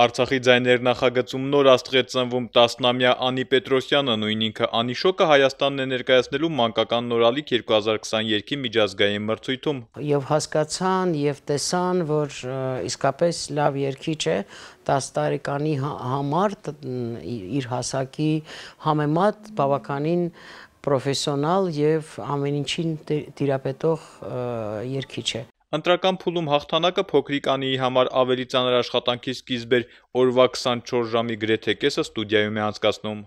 Արցախի ձայներ նախագծում նոր աստղեր ծնվում 10-ամյա Անի Պետրոսյանը նույն ինքը Անի Շոկը Հայաստանն է ներկայացնելու մանկական նորալիք 2022-ի միջազգային մրցույթում։ Եվ հասկացան եւ տեսան, որ իսկապես լավ երկիչ է 10 տարեկանի հա-, համար իր հասակի համեմատ բավականին պրոֆեսիոնալ եւ ամեն ինչին տիրապետող երկիչ է։ Ընտրական փուլում հաղթանակը փոքրիկ Անիի համար ավելի ծանր աշխատանքի սկիզբ էր, օրվա 24 ժամի գրեթե կեսը ստուդիայում է անցկացնում։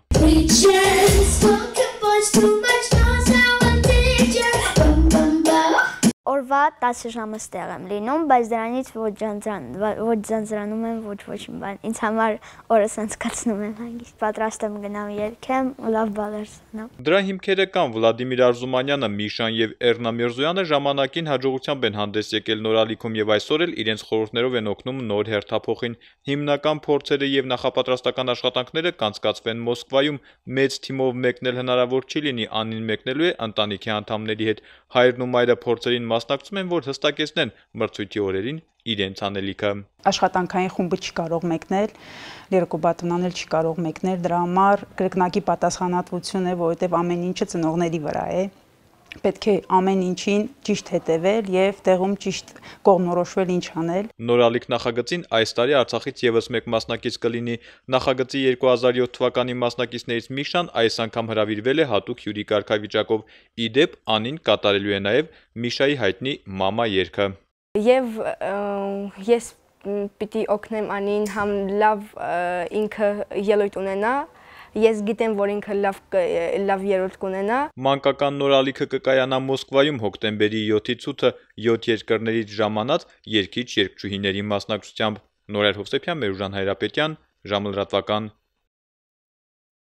օրվա 10 ժամը ստեղ եմ լինում, բայց դրանից ոչ ձանձրան, ոչ ձանձրանում եմ, ոչ ոչ մի բան։ Ինձ համար օրը սանցկացնում եմ հանգիստ։ Պատրաստ եմ գնամ երկեմ, լավ բալեր ստանամ։ Դրա հիմքերը կան Վլադիմիր Արզումանյանը, Միշան եւ Էռնա Միրզոյանը ժամանակին հաջողությամբ են հանդես եկել նորալիքում եւ այսօր էլ իրենց խորհուրդներով են օգնում նոր հերթափոխին։ Հիմնական փորձերը եւ նախապատրաստական աշխատանքները կանցկացվեն Մոսկվայում, մեծ թիմով մեկնել հնարավոր չի լինի, անին մեկնելու է ընտանիքի անդամների հետ։ Հայրն ու մայրը փորձերին մասնակցում կարծում եմ, որ հստակեցնեն մրցույթի օրերին իրենց անելիքը։ Աշխատանքային խումբը չի կարող մեկնել, Լերկո Բատոնան էլ չի կարող մեկնել, դրա համար կրկնակի պատասխանատվություն է, որովհետև ամեն ինչը ծնողների վրա է պետք է ամեն ինչին ճիշտ հետևել եւ տեղում ճիշտ կողմնորոշվել ինչ անել։ Նորալիք նախագծին այս տարի Արցախից եւս մեկ մասնակից կլինի։ Նախագծի 2007 թվականի մասնակիցներից Միշան այս անգամ հրավիրվել է հատուկ հյուրի կարգավիճակով։ Իդեպ անին կատարելու է նաեւ Միշայի հայտնի մամա երգը։ Եվ ես պիտի օգնեմ անին համ լավ ինքը ելույթ ունենա ես գիտեմ, որ ինքը լավ լավ երրորդ կունենա։ Մանկական նորալիքը կկայանա Մոսկվայում հոկտեմբերի 7-ից 8-ը 7 երկրներից ժամանած երկիչ երկչուհիների մասնակցությամբ։ Նորայր Հովսեփյան, Մերուժան Հայրապետյան, ժամլրատվական